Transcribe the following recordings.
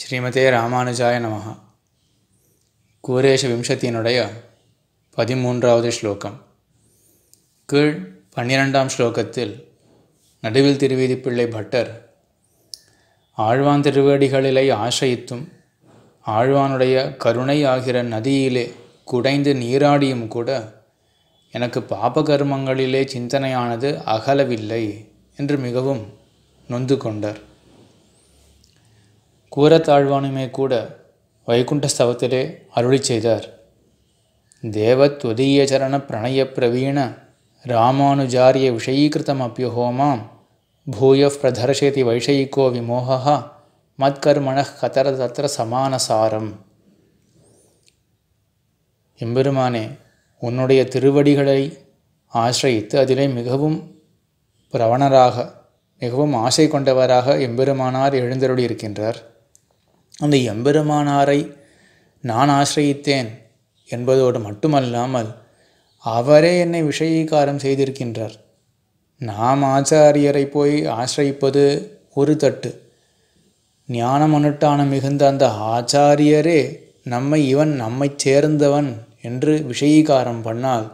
ஸ்ரீமதே ராமானுஜாய நமகா கூரேஷ விம்சத்தினுடைய பதிமூன்றாவது ஸ்லோகம் கீழ் பன்னிரெண்டாம் ஸ்லோகத்தில் நடுவில் திருவீதிப்பிள்ளை பட்டர் ஆழ்வான் திருவேடிகளிலே ஆశ్రயித்தும் ஆழ்வானுடைய கருணை ஆகிற நதியிலே குடைந்து நீராடியும் கூட எனக்கு பாபகர்மங்களிலே சிந்தனையானது அகலவில்லை என்று மிகவும் நொந்து கொண்டார் கூரத்தாழ்வானுமே கூட வைகுண்ட ஸ்தவத்திலே அருளி செய்தார் தேவத்வதீயச்சரண பிரணய பிரவீண ராமானுஜாரிய விஷயீகிருதம் அப்பியஹோமாம் பூய பிரதர்ஷேதி வைஷயிகோ விமோகா மத்கர்மண கதர தத்திர சமானசாரம் எம்பெருமானே உன்னுடைய திருவடிகளை ஆசிரியித்து அதிலே மிகவும் பிரவணராக மிகவும் ஆசை கொண்டவராக எம்பெருமானார் எழுந்தருளி இருக்கின்றார் அந்த எம்பெருமானாரை நான் ஆசிரயித்தேன் என்பதோடு மட்டுமல்லாமல் அவரே என்னை விஷயீகாரம் செய்திருக்கின்றார் நாம் ஆச்சாரியரை போய் ஆசிரியிப்பது ஒரு தட்டு ஞானம் அனுட்டானம் மிகுந்த அந்த ஆச்சாரியரே நம்மை இவன் நம்மை சேர்ந்தவன் என்று விஷயீகாரம் பண்ணால்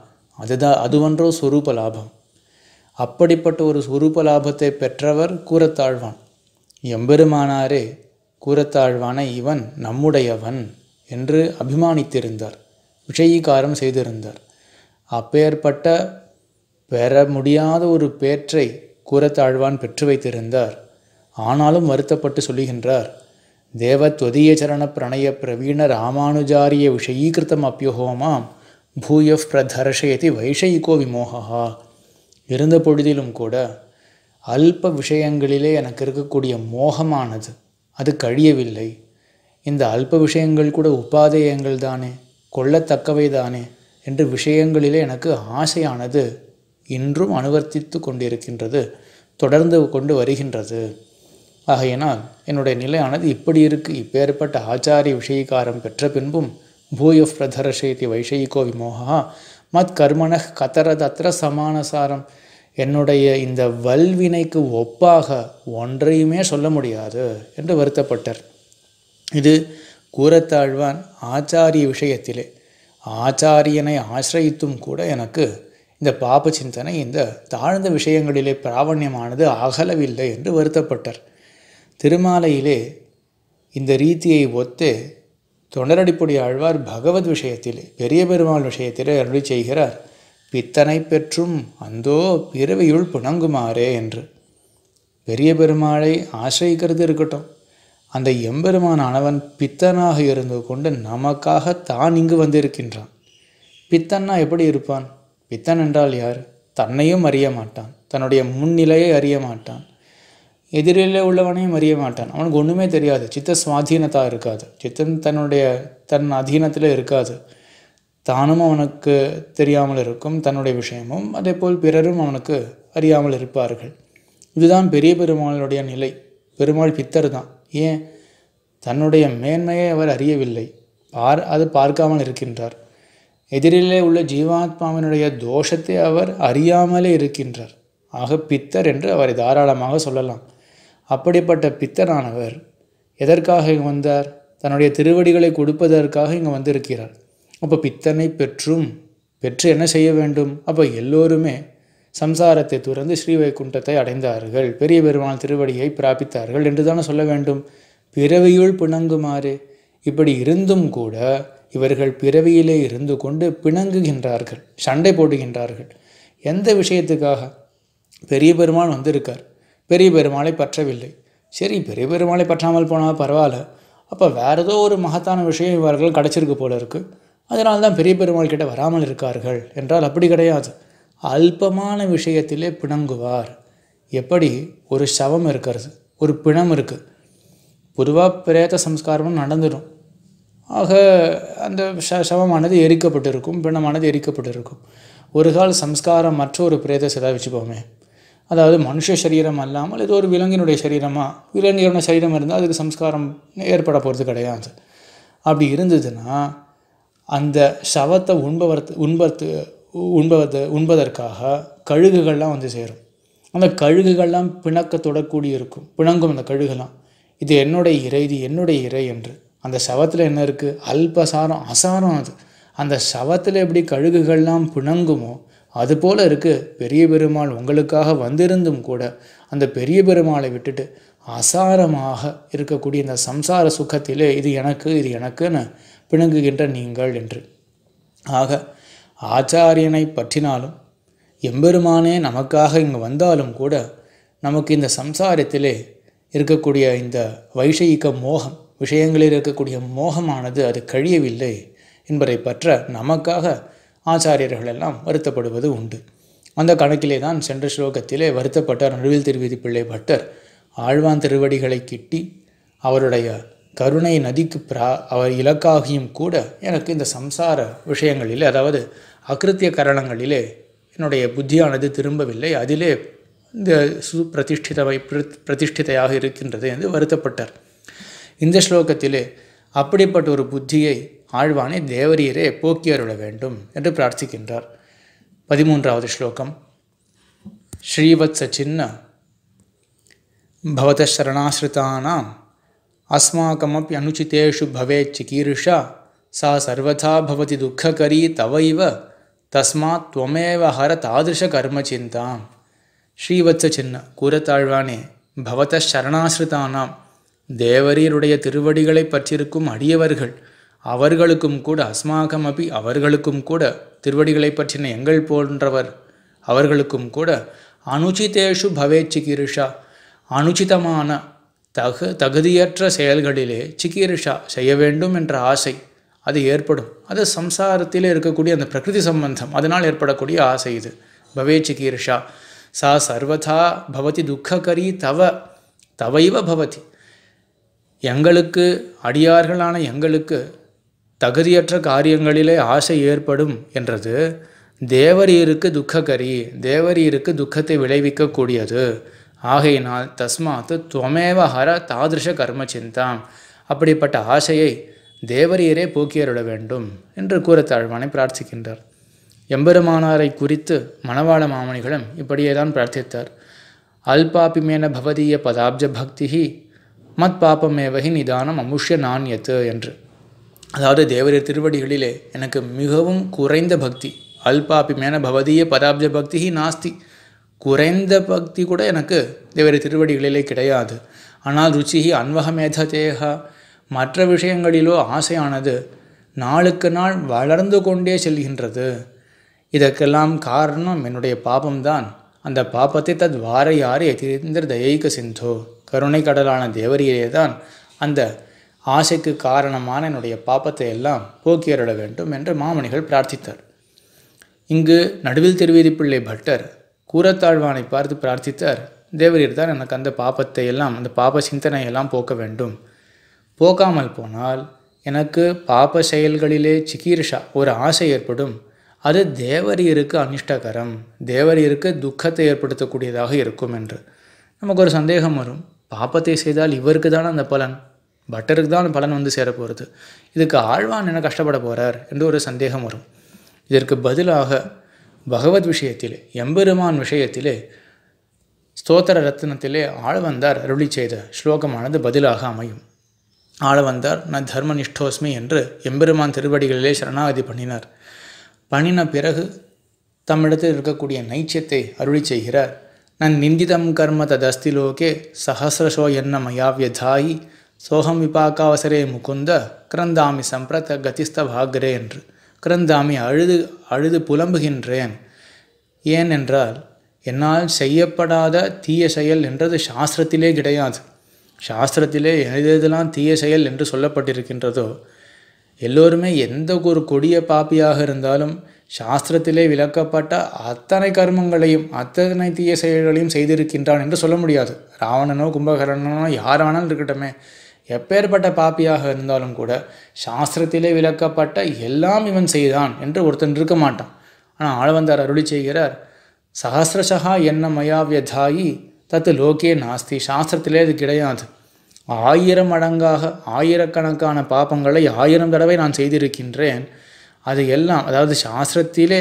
அதுதான் அதுவன்றோ சுரூப லாபம் அப்படிப்பட்ட ஒரு சுரூப லாபத்தை பெற்றவர் கூறத்தாழ்வான் எம்பெருமானாரே கூறத்தாழ்வான இவன் நம்முடையவன் என்று அபிமானித்திருந்தார் விஷயீகாரம் செய்திருந்தார் அப்பேற்பட்ட பெற முடியாத ஒரு பேற்றை கூறத்தாழ்வான் பெற்று வைத்திருந்தார் ஆனாலும் வருத்தப்பட்டு சொல்லுகின்றார் தேவ தொதிய சரண பிரணய பிரவீண ராமானுஜாரிய விஷயீகிருத்தம் அப்பியஹோமாம் பூய பிரதர்ஷயதி வைஷயிகோ விமோகா இருந்த பொழுதிலும் கூட அல்ப விஷயங்களிலே எனக்கு இருக்கக்கூடிய மோகமானது அது கழியவில்லை இந்த அல்ப விஷயங்கள் கூட உபாதேயங்கள் தானே கொள்ளத்தக்கவை தானே என்று விஷயங்களிலே எனக்கு ஆசையானது இன்றும் அனுவர்த்தித்து கொண்டிருக்கின்றது தொடர்ந்து கொண்டு வருகின்றது ஆகையினால் என்னுடைய நிலையானது இப்படி இருக்குது இப்பேற்பட்ட ஆச்சாரிய விஷயீகாரம் பெற்ற பின்பும் பூய பிரதர்ஷயதி வைஷயிகோ விமோகா மத் கர்மண கதரதத்திர சமானசாரம் என்னுடைய இந்த வல்வினைக்கு ஒப்பாக ஒன்றையுமே சொல்ல முடியாது என்று வருத்தப்பட்டார் இது கூறத்தாழ்வான் ஆச்சாரிய விஷயத்திலே ஆச்சாரியனை ஆசிரயித்தும் கூட எனக்கு இந்த பாப சிந்தனை இந்த தாழ்ந்த விஷயங்களிலே பிராவண்யமானது அகலவில்லை என்று வருத்தப்பட்டார் திருமாலையிலே இந்த ரீதியை ஒத்து தொண்டரடிப்புடி ஆழ்வார் பகவத் விஷயத்திலே பெரிய பெருமாள் விஷயத்திலே அருளி செய்கிறார் பித்தனை பெற்றும் அந்தோ பிறவியுள் புணங்குமாறே என்று பெரிய பெருமாளை ஆசிரியக்கிறது இருக்கட்டும் அந்த அணவன் பித்தனாக இருந்து கொண்டு நமக்காக தான் இங்கு வந்திருக்கின்றான் பித்தன்னா எப்படி இருப்பான் பித்தன் என்றால் யார் தன்னையும் அறிய மாட்டான் தன்னுடைய முன்னிலையை அறிய மாட்டான் எதிரில் உள்ளவனையும் அறிய மாட்டான் அவனுக்கு ஒன்றுமே தெரியாது சித்த சுவாதீனத்தாக இருக்காது சித்தன் தன்னுடைய தன் அதீனத்தில் இருக்காது தானும் அவனுக்கு தெரியாமல் இருக்கும் தன்னுடைய விஷயமும் அதேபோல் பிறரும் அவனுக்கு அறியாமல் இருப்பார்கள் இதுதான் பெரிய பெருமாளுடைய நிலை பெருமாள் பித்தர் தான் ஏன் தன்னுடைய மேன்மையை அவர் அறியவில்லை பார் அது பார்க்காமல் இருக்கின்றார் எதிரிலே உள்ள ஜீவாத்மாவினுடைய தோஷத்தை அவர் அறியாமலே இருக்கின்றார் ஆக பித்தர் என்று அவரை தாராளமாக சொல்லலாம் அப்படிப்பட்ட பித்தரானவர் எதற்காக இங்கு வந்தார் தன்னுடைய திருவடிகளை கொடுப்பதற்காக இங்கு வந்திருக்கிறார் அப்போ பித்தனை பெற்றும் பெற்று என்ன செய்ய வேண்டும் அப்போ எல்லோருமே சம்சாரத்தை துறந்து ஸ்ரீவைகுண்டத்தை அடைந்தார்கள் பெரிய பெருமாள் திருவடியை பிராபித்தார்கள் என்று தானே சொல்ல வேண்டும் பிறவியுள் பிணங்குமாறு இப்படி இருந்தும் கூட இவர்கள் பிறவியிலே இருந்து கொண்டு பிணங்குகின்றார்கள் சண்டை போடுகின்றார்கள் எந்த விஷயத்துக்காக பெரிய பெருமாள் வந்திருக்கார் பெரிய பெருமாளை பற்றவில்லை சரி பெரிய பெருமாளை பற்றாமல் போனால் பரவாயில்ல அப்போ வேறு ஏதோ ஒரு மகத்தான விஷயம் இவர்கள் கிடச்சிருக்கு போல இருக்குது அதனால் தான் பெரிய பெருமாள் கிட்ட வராமல் இருக்கார்கள் என்றால் அப்படி கிடையாது அல்பமான விஷயத்திலே பிணங்குவார் எப்படி ஒரு சவம் இருக்கிறது ஒரு பிணம் இருக்குது பொதுவாக பிரேத சம்ஸ்காரமும் நடந்துடும் ஆக அந்த ச சவமானது எரிக்கப்பட்டிருக்கும் பிணமானது எரிக்கப்பட்டிருக்கும் ஒரு கால சம்ஸ்காரம் மற்ற ஒரு பிரேத சிதா வச்சுப்போமே அதாவது மனுஷ சரீரம் அல்லாமல் ஏதோ ஒரு விலங்கினுடைய சரீரமாக விலங்கினுடைய சரீரம் இருந்தால் அதுக்கு சம்ஸ்காரம் ஏற்பட போகிறது கிடையாது அப்படி இருந்ததுன்னா அந்த சவத்தை உண்பவர்த்து உண்பத்து உண்பவது உண்பதற்காக கழுகுகள்லாம் வந்து சேரும் அந்த கழுகுகள்லாம் பிணக்க தொடக்கூடி இருக்கும் பிணங்கும் அந்த கழுகுலாம் இது என்னுடைய இறை இது என்னுடைய இறை என்று அந்த சவத்தில் என்ன இருக்குது அல்பசாரம் அசாரம் அது அந்த சவத்தில் எப்படி கழுகுகள்லாம் பிணங்குமோ அது போல் இருக்குது பெரிய பெருமாள் உங்களுக்காக வந்திருந்தும் கூட அந்த பெரிய பெருமாளை விட்டுட்டு அசாரமாக இருக்கக்கூடிய இந்த சம்சார சுகத்திலே இது எனக்கு இது எனக்குன்னு பிணங்குகின்ற நீங்கள் என்று ஆக ஆச்சாரியனை பற்றினாலும் எம்பெருமானே நமக்காக இங்கு வந்தாலும் கூட நமக்கு இந்த சம்சாரத்திலே இருக்கக்கூடிய இந்த வைஷயிக்க மோகம் விஷயங்களில் இருக்கக்கூடிய மோகமானது அது கழியவில்லை என்பதை பற்ற நமக்காக ஆச்சாரியர்கள் எல்லாம் வருத்தப்படுவது உண்டு அந்த கணக்கிலே தான் சென்ற ஸ்லோகத்திலே வருத்தப்பட்டார் நடுவில் திருவிதி பிள்ளை பட்டர் ஆழ்வான் திருவடிகளை கிட்டி அவருடைய கருணை நதிக்கு பிரா அவர் இலக்காகியும் கூட எனக்கு இந்த சம்சார விஷயங்களில் அதாவது அகிருத்திய கரணங்களிலே என்னுடைய புத்தியானது திரும்பவில்லை அதிலே இந்த பிரதிஷ்டிதவை பிரதிஷ்டிதையாக இருக்கின்றது என்று வருத்தப்பட்டார் இந்த ஸ்லோகத்திலே அப்படிப்பட்ட ஒரு புத்தியை ஆழ்வானை தேவரியரே போக்கி அருள வேண்டும் என்று பிரார்த்திக்கின்றார் பதிமூன்றாவது ஸ்லோகம் ஸ்ரீவத்ச சின்ன பவத சரணாசிரிதானாம் अस्माकमपि அனுச்சித்தேஷு भवेत् चिकीर्षा சா சர்வதா பவதி துக்ககரி தவைவ தஸ்மாத் துவமேவ ஹர தாதிருஷ கர்மச்சிந்தாம் ஸ்ரீவத்ச சின்ன கூறத்தாழ்வானே பவத சரணாசிரிதானாம் தேவரீருடைய திருவடிகளை பற்றிருக்கும் அடியவர்கள் அவர்களுக்கும் கூட அஸ்மாகம் அவர்களுக்கும் கூட திருவடிகளை பற்றின எங்கள் போன்றவர் அவர்களுக்கும் கூட அனுச்சிதேஷு பவேச்சிகிருஷா அனுச்சிதமான தகு தகுதியற்ற செயல்களிலே சிக்கீரிஷா செய்ய வேண்டும் என்ற ஆசை அது ஏற்படும் அது சம்சாரத்தில் இருக்கக்கூடிய அந்த பிரகிருதி சம்பந்தம் அதனால் ஏற்படக்கூடிய ஆசை இது பவே சிக்கீரிஷா சா சர்வதா பவதி துக்ககரி தவ தவைவ பவதி எங்களுக்கு அடியார்களான எங்களுக்கு தகுதியற்ற காரியங்களிலே ஆசை ஏற்படும் என்றது தேவரீருக்கு துக்ககரி தேவரீருக்கு துக்கத்தை விளைவிக்கக்கூடியது ஆகையினால் தஸ்மாத்து துவமேவ ஹர தாதிருஷ கர்ம சிந்தாம் அப்படிப்பட்ட ஆசையை தேவரியரே போக்கியருட வேண்டும் என்று கூறத்தாழ்வானை பிரார்த்திக்கின்றார் எம்பெருமானாரை குறித்து மணவாள மாமணிகளும் இப்படியே தான் பிரார்த்தித்தார் அல்பாபிமேன பவதீய பதாப்ஜ பக்திஹி மத் பாப்பமேவகி நிதானம் அமுஷ்ய நான் எத்து என்று அதாவது தேவரிய திருவடிகளிலே எனக்கு மிகவும் குறைந்த பக்தி அல்பாபிமேன பவதீய பதாப்ஜ பக்திஹி நாஸ்தி குறைந்த பக்தி கூட எனக்கு வேறு திருவடிகளிலே கிடையாது ஆனால் ருச்சிகி அன்வகமேத தேக மற்ற விஷயங்களிலோ ஆசையானது நாளுக்கு நாள் வளர்ந்து கொண்டே செல்கின்றது இதற்கெல்லாம் காரணம் என்னுடைய பாபம்தான் அந்த பாபத்தை தத் வார வாரையாறு எதிர்ந்தர் தயக சிந்தோ கருணை கடலான தேவரியிலே தான் அந்த ஆசைக்கு காரணமான என்னுடைய பாப்பத்தை எல்லாம் போக்கியரிட வேண்டும் என்று மாமணிகள் பிரார்த்தித்தார் இங்கு நடுவில் திருவேதிப்பிள்ளை பட்டர் கூறத்தாழ்வானை பார்த்து பிரார்த்தித்தார் தேவரீர் தான் எனக்கு அந்த பாப்பத்தை எல்லாம் அந்த பாப சிந்தனையெல்லாம் போக்க வேண்டும் போக்காமல் போனால் எனக்கு பாப செயல்களிலே சிகீர்ஷா ஒரு ஆசை ஏற்படும் அது தேவரீருக்கு அனிஷ்டகரம் தேவரீருக்கு துக்கத்தை ஏற்படுத்தக்கூடியதாக இருக்கும் என்று நமக்கு ஒரு சந்தேகம் வரும் பாப்பத்தை செய்தால் இவருக்கு தானே அந்த பலன் பட்டருக்கு தான் பலன் வந்து சேரப்போகிறது இதுக்கு ஆழ்வான் என கஷ்டப்பட போகிறார் என்று ஒரு சந்தேகம் வரும் இதற்கு பதிலாக பகவத் விஷயத்திலே எம்பெருமான் விஷயத்திலே ஸ்தோத்திர ரத்னத்திலே ஆழ்வந்தார் அருளி செய்த ஸ்லோகமானது பதிலாக அமையும் ஆழ்வந்தார் நான் தர்மனிஷ்டோஸ்மி என்று எம்பெருமான் திருவடிகளிலே சரணாகதி பண்ணினார் பண்ணின பிறகு தம்மிடத்தில் இருக்கக்கூடிய நைச்சியத்தை அருளி செய்கிறார் நான் நிந்திதம் கர்ம ததஸ்தி லோகே சஹசிரசோ என்ன தாயி சோகம் விபாக்காவசரே முகுந்த கிரந்தாமி சம்பிரத கதிஸ்த என்று அக்ரந்தாமி அழுது அழுது புலம்புகின்றேன் ஏன் என்றால் என்னால் செய்யப்படாத தீய செயல் என்றது சாஸ்திரத்திலே கிடையாது சாஸ்திரத்திலே எதெல்லாம் தீய செயல் என்று சொல்லப்பட்டிருக்கின்றதோ எல்லோருமே எந்த ஒரு கொடிய பாப்பியாக இருந்தாலும் சாஸ்திரத்திலே விளக்கப்பட்ட அத்தனை கர்மங்களையும் அத்தனை தீய செயல்களையும் செய்திருக்கின்றான் என்று சொல்ல முடியாது ராவணனோ கும்பகரணனோ யாரானாலும் இருக்கட்டுமே எப்பேற்பட்ட பாப்பியாக இருந்தாலும் கூட சாஸ்திரத்திலே விளக்கப்பட்ட எல்லாம் இவன் செய்தான் என்று ஒருத்தன் இருக்க மாட்டான் ஆனால் ஆழ்வந்தார் அருளி செய்கிறார் சகசிரசகா என்ன மயாவியதாயி தத்து லோகே நாஸ்தி சாஸ்திரத்திலே அது கிடையாது ஆயிரம் மடங்காக ஆயிரக்கணக்கான பாப்பங்களை ஆயிரம் தடவை நான் செய்திருக்கின்றேன் அது எல்லாம் அதாவது சாஸ்திரத்திலே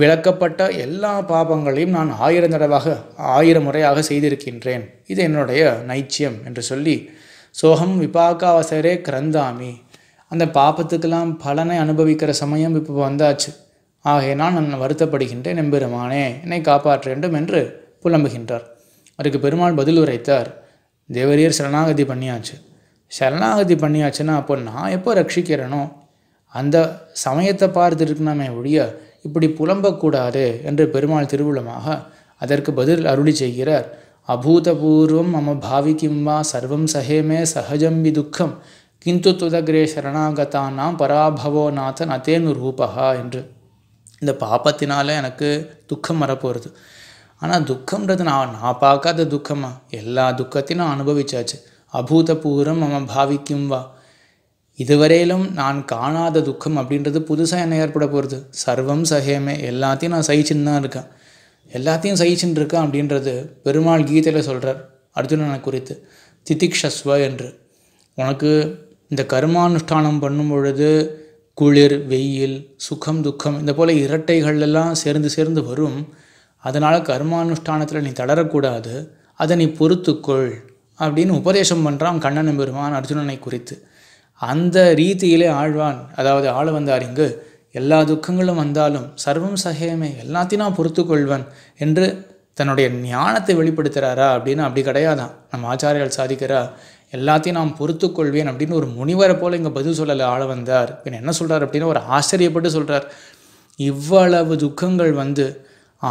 விளக்கப்பட்ட எல்லா பாபங்களையும் நான் ஆயிரம் தடவாக ஆயிரம் முறையாக செய்திருக்கின்றேன் இது என்னுடைய நைச்சியம் என்று சொல்லி சோகம் விபாக்காவசரே கிரந்தாமி அந்த பாப்பத்துக்கெல்லாம் பலனை அனுபவிக்கிற சமயம் இப்போ வந்தாச்சு ஆகையினால் நான் வருத்தப்படுகின்றேன் நம்பெருமானே என்னை காப்பாற்ற வேண்டும் என்று புலம்புகின்றார் அதுக்கு பெருமாள் பதில் உரைத்தார் தேவரியர் சரணாகதி பண்ணியாச்சு சரணாகதி பண்ணியாச்சுன்னா அப்போ நான் எப்போ ரட்சிக்கிறேனோ அந்த சமயத்தை பார்த்துருக்கணுமே ஒழிய இப்படி புலம்பக்கூடாது என்று பெருமாள் திருவுளமாக அதற்கு பதில் அருளி செய்கிறார் அபூதபூர்வம் மம பாவி கிம்வா சர்வம் சகேமே சகஜம் வி துக்கம் கிந்து துதகிரே சரணாகத்தானாம் பராபவோ நாதன் அதேனு ரூபா என்று இந்த பாப்பத்தினால எனக்கு துக்கம் வரப்போகிறது ஆனால் துக்கம்ன்றது நான் நான் பார்க்காத துக்கமாக எல்லா துக்கத்தையும் நான் அனுபவிச்சாச்சு அபூதபூர்வம் மம பாவிக்கும் வா இதுவரையிலும் நான் காணாத துக்கம் அப்படின்றது புதுசாக என்ன ஏற்பட போகிறது சர்வம் சகேமே எல்லாத்தையும் நான் சகிச்சுன்னு தான் இருக்கேன் எல்லாத்தையும் சகிச்சுன்னு இருக்கேன் அப்படின்றது பெருமாள் கீதையில் சொல்கிறார் அர்ஜுனனை குறித்து திதிக்ஷஸ்வ என்று உனக்கு இந்த கர்மானுஷ்டானம் பண்ணும் பொழுது குளிர் வெயில் சுகம் துக்கம் இந்த போல் இரட்டைகள் எல்லாம் சேர்ந்து சேர்ந்து வரும் அதனால் கர்மானுஷ்டானத்தில் நீ தளரக்கூடாது அதை நீ பொறுத்துக்கொள் அப்படின்னு உபதேசம் பண்ணுறான் கண்ணன் பெருமான் அர்ஜுனனை குறித்து அந்த ரீதியிலே ஆழ்வான் அதாவது ஆள வந்தார் இங்கு எல்லா துக்கங்களும் வந்தாலும் சர்வம் சகேமே எல்லாத்தையும் நான் பொறுத்து கொள்வன் என்று தன்னுடைய ஞானத்தை வெளிப்படுத்துகிறாரா அப்படின்னு அப்படி கிடையாதான் நம்ம ஆச்சாரியால் சாதிக்கிறா எல்லாத்தையும் நாம் பொறுத்து கொள்வேன் அப்படின்னு ஒரு முனிவரை போல் இங்கே பதில் சொல்லலை ஆள வந்தார் பின் என்ன சொல்கிறார் அப்படின்னா ஒரு ஆச்சரியப்பட்டு சொல்கிறார் இவ்வளவு துக்கங்கள் வந்து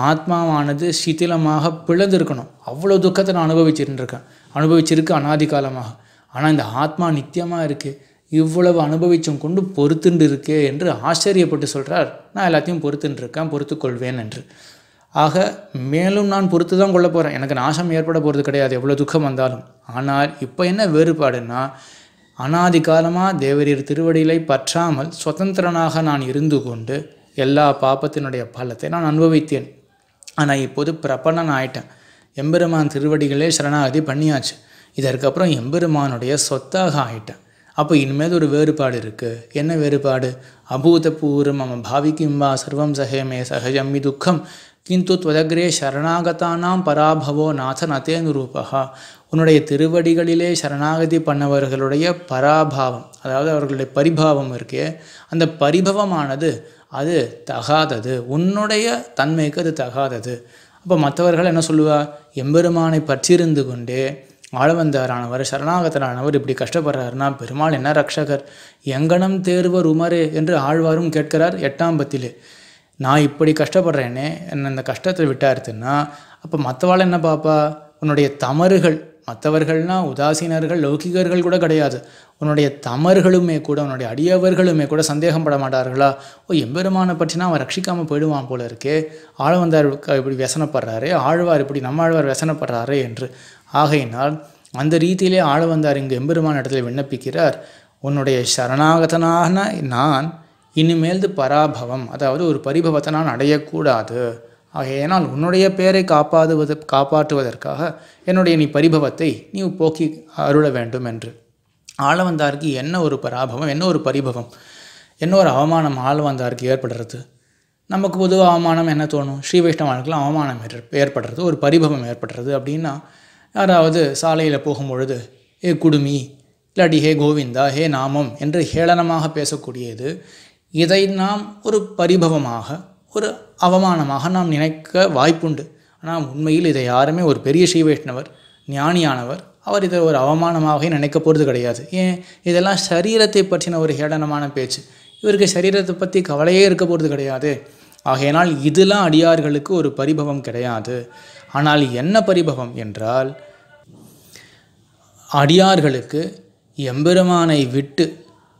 ஆத்மாவானது சிதிலமாக பிளந்திருக்கணும் அவ்வளோ துக்கத்தை நான் அனுபவிச்சுருந்துருக்கேன் அனுபவிச்சிருக்கு அனாதி காலமாக ஆனால் இந்த ஆத்மா நித்தியமாக இருக்குது இவ்வளவு அனுபவிச்சும் கொண்டு பொறுத்துண்டு இருக்கே என்று ஆச்சரியப்பட்டு சொல்கிறார் நான் எல்லாத்தையும் பொறுத்துட்டுருக்கேன் பொறுத்துக்கொள்வேன் என்று ஆக மேலும் நான் பொறுத்து தான் கொள்ள போகிறேன் எனக்கு நாசம் ஏற்பட போகிறது கிடையாது எவ்வளோ துக்கம் வந்தாலும் ஆனால் இப்போ என்ன வேறுபாடுன்னா அனாதி காலமாக தேவரீர் திருவடிகளை பற்றாமல் சுதந்திரனாக நான் இருந்து கொண்டு எல்லா பாப்பத்தினுடைய பலத்தை நான் அனுபவித்தேன் ஆனால் இப்போது பிரபணன் ஆயிட்டேன் எம்பெருமான் திருவடிகளே சரணாகதி பண்ணியாச்சு இதற்கப்புறம் எம்பெருமானுடைய சொத்தாக ஆயிட்டேன் அப்போ இனிமேல் ஒரு வேறுபாடு இருக்குது என்ன வேறுபாடு அபூதபூர்வம் அவன் பாவிக்கும் வா சர்வம் சஹேமே சஹஜம்மி துக்கம் கிந்து துவதக்ரே சரணாகதானாம் பராபவோ நாசன் அதே நுரூபகா உன்னுடைய திருவடிகளிலே சரணாகதி பண்ணவர்களுடைய பராபாவம் அதாவது அவர்களுடைய பரிபாவம் இருக்கே அந்த பரிபவமானது அது தகாதது உன்னுடைய தன்மைக்கு அது தகாதது அப்போ மற்றவர்கள் என்ன சொல்லுவா எம்பெருமானை பற்றிருந்து கொண்டே ஆளவந்தாரானவர் சரணாகதரானவர் இப்படி கஷ்டப்படுறாருன்னா பெருமாள் என்ன ரக்ஷகர் எங்கனம் தேர்வர் உமரே என்று ஆழ்வாரும் கேட்கிறார் எட்டாம் பத்திலே நான் இப்படி கஷ்டப்படுறேனே என்னை இந்த கஷ்டத்தை விட்டாருத்துன்னா அப்போ மற்றவாள் என்ன பாப்பா உன்னுடைய தமறுகள் மற்றவர்கள்னால் உதாசீனர்கள் லௌகிகர்கள் கூட கிடையாது உன்னுடைய தமர்களுமே கூட உன்னுடைய அடியவர்களுமே கூட சந்தேகம் பட மாட்டார்களா ஓ எம்பெருமானை பற்றினா அவன் ரட்சிக்காமல் போயிடுவான் போல இருக்கே ஆழ்வந்தார் இப்படி வியசனப்படுறாரு ஆழ்வார் இப்படி நம்ம ஆழ்வார் வியசனப்படுறாரு என்று ஆகையினால் அந்த ரீதியிலே ஆள வந்தார் இங்கு எம்பெருமான் இடத்துல விண்ணப்பிக்கிறார் உன்னுடைய சரணாகதனான நான் இனிமேல்து பராபவம் அதாவது ஒரு பரிபவத்தை நான் அடையக்கூடாது ஆகையினால் உன்னுடைய பேரை காப்பாதுவது காப்பாற்றுவதற்காக என்னுடைய நீ பரிபவத்தை நீ போக்கி அருள வேண்டும் என்று ஆளவந்தாருக்கு என்ன ஒரு பராபவம் என்ன ஒரு பரிபவம் என்ன ஒரு அவமானம் ஆளவந்தாருக்கு ஏற்படுறது நமக்கு பொதுவாக அவமானம் என்ன தோணும் ஸ்ரீ வைஷ்ணவானுக்குலாம் அவமானம் ஏற்படுறது ஒரு பரிபவம் ஏற்படுறது அப்படின்னா யாராவது சாலையில் போகும்பொழுது ஏ குடுமி இல்லாட்டி ஹே கோவிந்தா ஹே நாமம் என்று ஹேளனமாக பேசக்கூடியது இதை நாம் ஒரு பரிபவமாக ஒரு அவமானமாக நாம் நினைக்க வாய்ப்புண்டு ஆனால் உண்மையில் இதை யாருமே ஒரு பெரிய ஸ்ரீ வைஷ்ணவர் ஞானியானவர் அவர் இதை ஒரு அவமானமாக நினைக்க போகிறது கிடையாது ஏன் இதெல்லாம் சரீரத்தை பற்றின ஒரு ஹேளனமான பேச்சு இவருக்கு சரீரத்தை பற்றி கவலையே இருக்க போகிறது கிடையாது ஆகையினால் இதெல்லாம் அடியார்களுக்கு ஒரு பரிபவம் கிடையாது ஆனால் என்ன பரிபவம் என்றால் அடியார்களுக்கு எம்பெருமானை விட்டு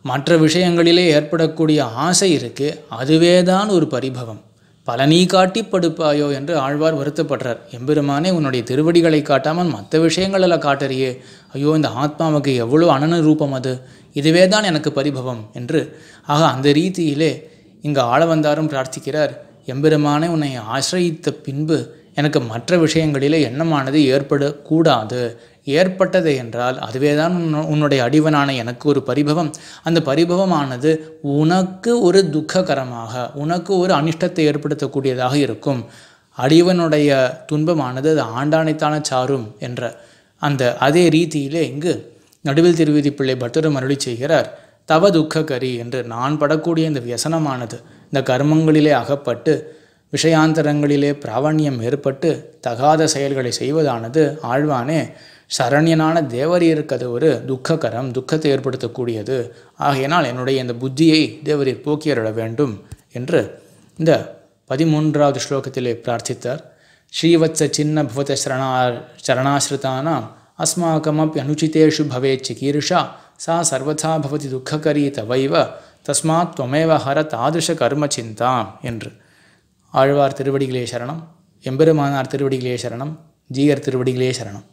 மற்ற விஷயங்களிலே ஏற்படக்கூடிய ஆசை இருக்கு அதுவே தான் ஒரு பரிபவம் பல நீ காட்டி படுப்பாயோ என்று ஆழ்வார் வருத்தப்படுறார் எம்பெருமானே உன்னுடைய திருவடிகளை காட்டாமல் மற்ற விஷயங்களெல்லாம் காட்டுறியே ஐயோ இந்த ஆத்மாவுக்கு எவ்வளோ அனன ரூபம் அது இதுவே தான் எனக்கு பரிபவம் என்று ஆக அந்த ரீதியிலே இங்கு வந்தாரும் பிரார்த்திக்கிறார் எம்பெருமானே உன்னை ஆசிரயித்த பின்பு எனக்கு மற்ற விஷயங்களில் எண்ணமானது ஏற்படக்கூடாது ஏற்பட்டது என்றால் அதுவே தான் உன்னுடைய அடிவனான எனக்கு ஒரு பரிபவம் அந்த பரிபவமானது உனக்கு ஒரு துக்ககரமாக உனக்கு ஒரு அனிஷ்டத்தை ஏற்படுத்தக்கூடியதாக இருக்கும் அடிவனுடைய துன்பமானது அது ஆண்டானைத்தான சாரும் என்ற அந்த அதே ரீதியிலே இங்கு நடுவில் திருவிதி பிள்ளை பட்டரும் அருளி செய்கிறார் தவ துக்ககரி என்று நான் படக்கூடிய இந்த வியசனமானது இந்த கர்மங்களிலே அகப்பட்டு விஷயாந்தரங்களிலே பிராவண்யம் ஏற்பட்டு தகாத செயல்களை செய்வதானது ஆழ்வானே சரண்யனான தேவரீர் ஒரு துக்ககரம் துக்கத்தை ஏற்படுத்தக்கூடியது ஆகையினால் என்னுடைய இந்த புத்தியை தேவரீர் போக்கியருட வேண்டும் என்று இந்த பதிமூன்றாவது ஸ்லோகத்திலே பிரார்த்தித்தார் ஸ்ரீவத்ச சின்ன பவத சரணா சரணாசிரிதானாம் அஸ்மாக்கமப்பி அனுச்சிதேஷு பவேச்சு கீர்ஷா சா சர்வதா பவதி துக்ககரீ தவைவ தஸ்மாத் துவமேவ ஹர தாதிருஷ கர்ம சிந்தாம் என்று ആഴ്വാർ തിരുവടികളെ ശരണം എമ്പെരുമാനാർ തിരുവടികളെ ശരണം ജീയർ തിരുവടികളെ ശരണം